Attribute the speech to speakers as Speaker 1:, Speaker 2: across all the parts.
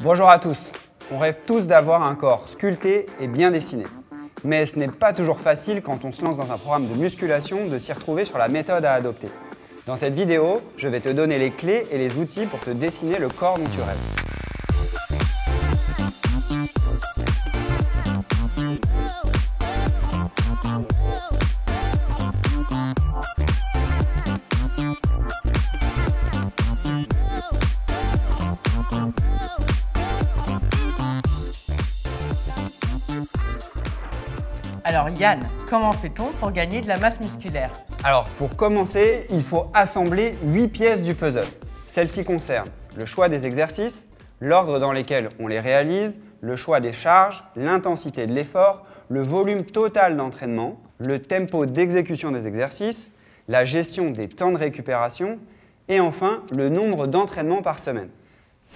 Speaker 1: Bonjour à tous. On rêve tous d'avoir un corps sculpté et bien dessiné. Mais ce n'est pas toujours facile quand on se lance dans un programme de musculation de s'y retrouver sur la méthode à adopter. Dans cette vidéo, je vais te donner les clés et les outils pour te dessiner le corps dont tu rêves.
Speaker 2: Alors Yann, comment fait-on pour gagner de la masse musculaire
Speaker 1: Alors pour commencer, il faut assembler 8 pièces du puzzle. Celles-ci concernent le choix des exercices, l'ordre dans lesquels on les réalise, le choix des charges, l'intensité de l'effort, le volume total d'entraînement, le tempo d'exécution des exercices, la gestion des temps de récupération et enfin le nombre d'entraînements par semaine.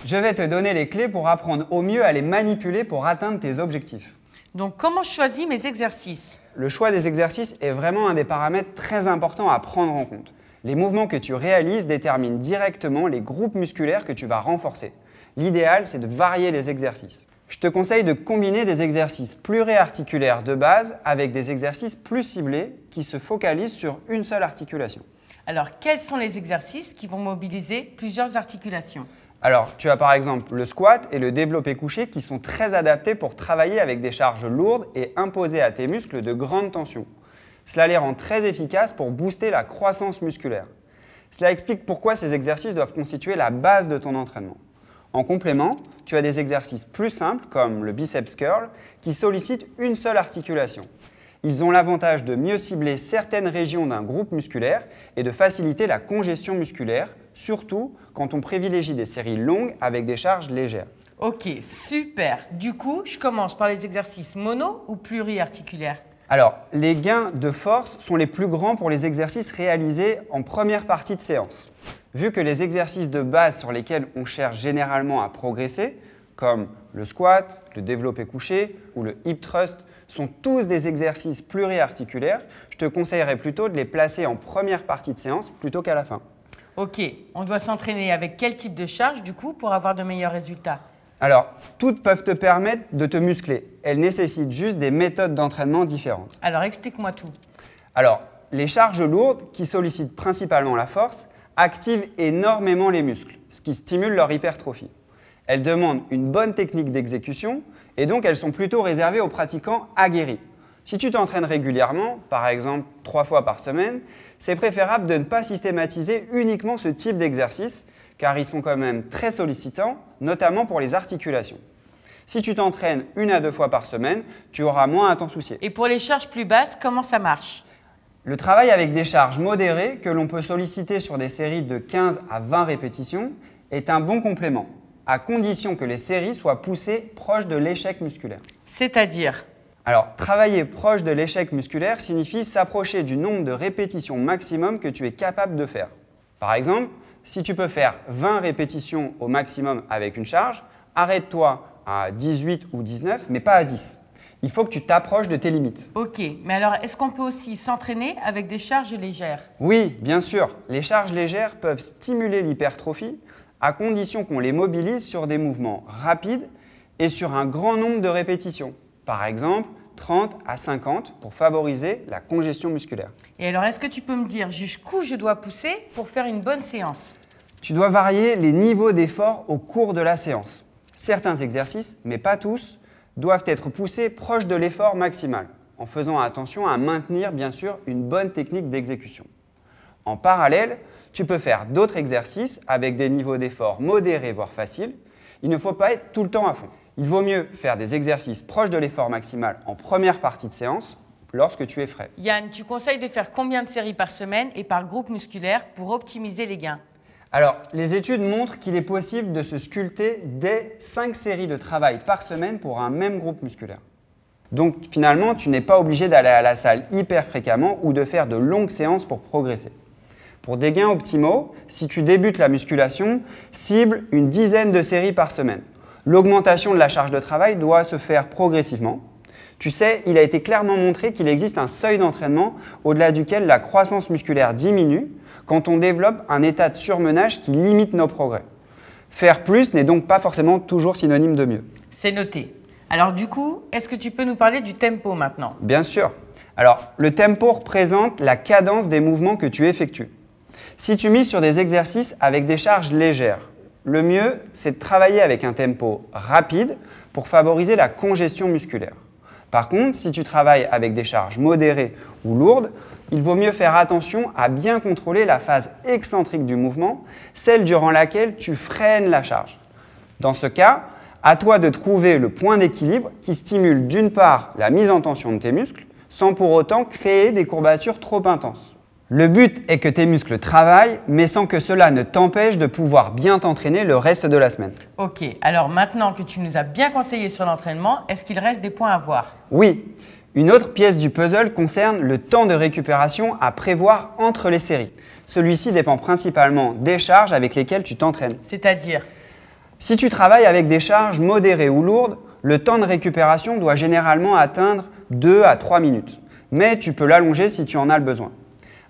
Speaker 1: Je vais te donner les clés pour apprendre au mieux à les manipuler pour atteindre tes objectifs.
Speaker 2: Donc comment je choisis mes exercices
Speaker 1: Le choix des exercices est vraiment un des paramètres très importants à prendre en compte. Les mouvements que tu réalises déterminent directement les groupes musculaires que tu vas renforcer. L'idéal, c'est de varier les exercices. Je te conseille de combiner des exercices pluriarticulaires de base avec des exercices plus ciblés qui se focalisent sur une seule articulation.
Speaker 2: Alors, quels sont les exercices qui vont mobiliser plusieurs articulations
Speaker 1: alors, tu as par exemple le squat et le développé couché qui sont très adaptés pour travailler avec des charges lourdes et imposer à tes muscles de grandes tensions. Cela les rend très efficaces pour booster la croissance musculaire. Cela explique pourquoi ces exercices doivent constituer la base de ton entraînement. En complément, tu as des exercices plus simples comme le biceps curl qui sollicitent une seule articulation. Ils ont l'avantage de mieux cibler certaines régions d'un groupe musculaire et de faciliter la congestion musculaire surtout quand on privilégie des séries longues avec des charges légères.
Speaker 2: Ok, super. Du coup, je commence par les exercices mono ou pluriarticulaires
Speaker 1: alors, les gains de force sont les plus grands pour les exercices réalisés en première partie de séance. Vu que les exercices de base sur lesquels on cherche généralement à progresser, comme le squat, le développé couché ou le hip thrust, sont tous des exercices pluriarticulaires, je te conseillerais plutôt de les placer en première partie de séance plutôt qu'à la fin.
Speaker 2: Ok, on doit s'entraîner avec quel type de charge du coup pour avoir de meilleurs résultats
Speaker 1: Alors, toutes peuvent te permettre de te muscler. Elles nécessitent juste des méthodes d'entraînement différentes. Alors explique-moi tout. Alors, les charges lourdes, qui sollicitent principalement la force, activent énormément les muscles, ce qui stimule leur hypertrophie. Elles demandent une bonne technique d'exécution et donc elles sont plutôt réservées aux pratiquants aguerris. Si tu t'entraînes régulièrement, par exemple trois fois par semaine, c'est préférable de ne pas systématiser uniquement ce type d'exercice, car ils sont quand même très sollicitants, notamment pour les articulations. Si tu t'entraînes une à deux fois par semaine, tu auras moins à t'en soucier. Et pour les charges plus basses, comment ça marche Le travail avec des charges modérées que l'on peut solliciter sur des séries de 15 à 20 répétitions est un bon complément, à condition que les séries soient poussées proches de l'échec musculaire. C'est-à-dire alors, travailler proche de l'échec musculaire signifie s'approcher du nombre de répétitions maximum que tu es capable de faire. Par exemple, si tu peux faire 20 répétitions au maximum avec une charge, arrête-toi à 18 ou 19, mais pas à 10. Il faut que tu t'approches de tes limites. Ok,
Speaker 2: mais alors est-ce qu'on peut aussi s'entraîner avec des charges légères
Speaker 1: Oui, bien sûr. Les charges légères peuvent stimuler l'hypertrophie à condition qu'on les mobilise sur des mouvements rapides et sur un grand nombre de répétitions par exemple 30 à 50 pour favoriser la congestion musculaire.
Speaker 2: Et alors, est-ce que tu peux me dire jusqu'où je dois pousser pour faire une bonne séance
Speaker 1: Tu dois varier les niveaux d'effort au cours de la séance. Certains exercices, mais pas tous, doivent être poussés proche de l'effort maximal, en faisant attention à maintenir bien sûr une bonne technique d'exécution. En parallèle, tu peux faire d'autres exercices avec des niveaux d'effort modérés voire faciles. Il ne faut pas être tout le temps à fond. Il vaut mieux faire des exercices proches de l'effort maximal en première partie de séance lorsque tu es frais.
Speaker 2: Yann, tu conseilles de faire combien de séries par semaine et par groupe musculaire pour optimiser les gains
Speaker 1: alors, les études montrent qu'il est possible de se sculpter dès 5 séries de travail par semaine pour un même groupe musculaire. Donc finalement, tu n'es pas obligé d'aller à la salle hyper fréquemment ou de faire de longues séances pour progresser. Pour des gains optimaux, si tu débutes la musculation, cible une dizaine de séries par semaine. L'augmentation de la charge de travail doit se faire progressivement. Tu sais, il a été clairement montré qu'il existe un seuil d'entraînement au-delà duquel la croissance musculaire diminue quand on développe un état de surmenage qui limite nos progrès. Faire plus n'est donc pas forcément toujours synonyme de mieux.
Speaker 2: C'est noté. Alors du coup, est-ce que tu peux nous parler du tempo maintenant
Speaker 1: Bien sûr. Alors, le tempo représente la cadence des mouvements que tu effectues. Si tu mises sur des exercices avec des charges légères, le mieux, c'est de travailler avec un tempo rapide pour favoriser la congestion musculaire. Par contre, si tu travailles avec des charges modérées ou lourdes, il vaut mieux faire attention à bien contrôler la phase excentrique du mouvement, celle durant laquelle tu freines la charge. Dans ce cas, à toi de trouver le point d'équilibre qui stimule d'une part la mise en tension de tes muscles, sans pour autant créer des courbatures trop intenses. Le but est que tes muscles travaillent, mais sans que cela ne t'empêche de pouvoir bien t'entraîner le reste de la semaine.
Speaker 2: Ok, alors maintenant que tu nous as bien conseillé sur l'entraînement, est-ce qu'il reste des points à voir
Speaker 1: Oui, une autre pièce du puzzle concerne le temps de récupération à prévoir entre les séries. Celui-ci dépend principalement des charges avec lesquelles tu t'entraînes. C'est-à-dire Si tu travailles avec des charges modérées ou lourdes, le temps de récupération doit généralement atteindre 2 à 3 minutes. Mais tu peux l'allonger si tu en as le besoin.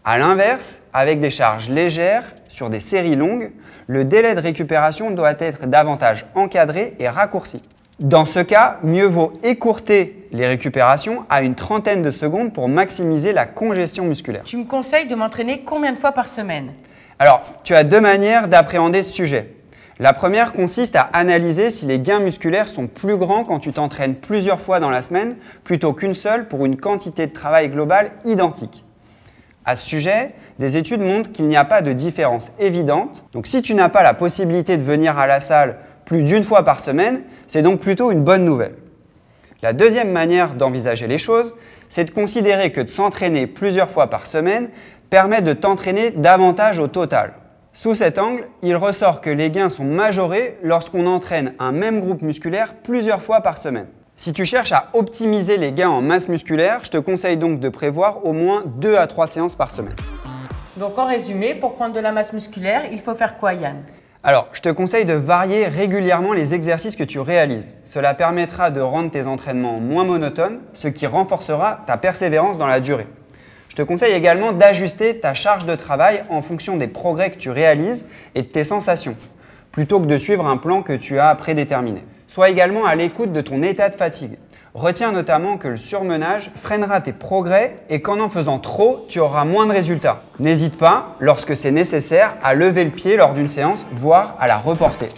Speaker 1: A l'inverse, avec des charges légères sur des séries longues, le délai de récupération doit être davantage encadré et raccourci. Dans ce cas, mieux vaut écourter les récupérations à une trentaine de secondes pour maximiser la congestion musculaire. Tu me
Speaker 2: conseilles de m'entraîner combien de fois par semaine
Speaker 1: Alors, tu as deux manières d'appréhender ce sujet. La première consiste à analyser si les gains musculaires sont plus grands quand tu t'entraînes plusieurs fois dans la semaine plutôt qu'une seule pour une quantité de travail globale identique. À ce sujet, des études montrent qu'il n'y a pas de différence évidente. Donc si tu n'as pas la possibilité de venir à la salle plus d'une fois par semaine, c'est donc plutôt une bonne nouvelle. La deuxième manière d'envisager les choses, c'est de considérer que de s'entraîner plusieurs fois par semaine permet de t'entraîner davantage au total. Sous cet angle, il ressort que les gains sont majorés lorsqu'on entraîne un même groupe musculaire plusieurs fois par semaine. Si tu cherches à optimiser les gains en masse musculaire, je te conseille donc de prévoir au moins 2 à 3 séances par semaine.
Speaker 2: Donc en résumé, pour prendre de la masse musculaire, il faut faire quoi Yann
Speaker 1: alors, je te conseille de varier régulièrement les exercices que tu réalises. Cela permettra de rendre tes entraînements moins monotones, ce qui renforcera ta persévérance dans la durée. Je te conseille également d'ajuster ta charge de travail en fonction des progrès que tu réalises et de tes sensations, plutôt que de suivre un plan que tu as prédéterminé. Sois également à l'écoute de ton état de fatigue. Retiens notamment que le surmenage freinera tes progrès et qu'en en faisant trop, tu auras moins de résultats. N'hésite pas, lorsque c'est nécessaire, à lever le pied lors d'une séance, voire à la reporter.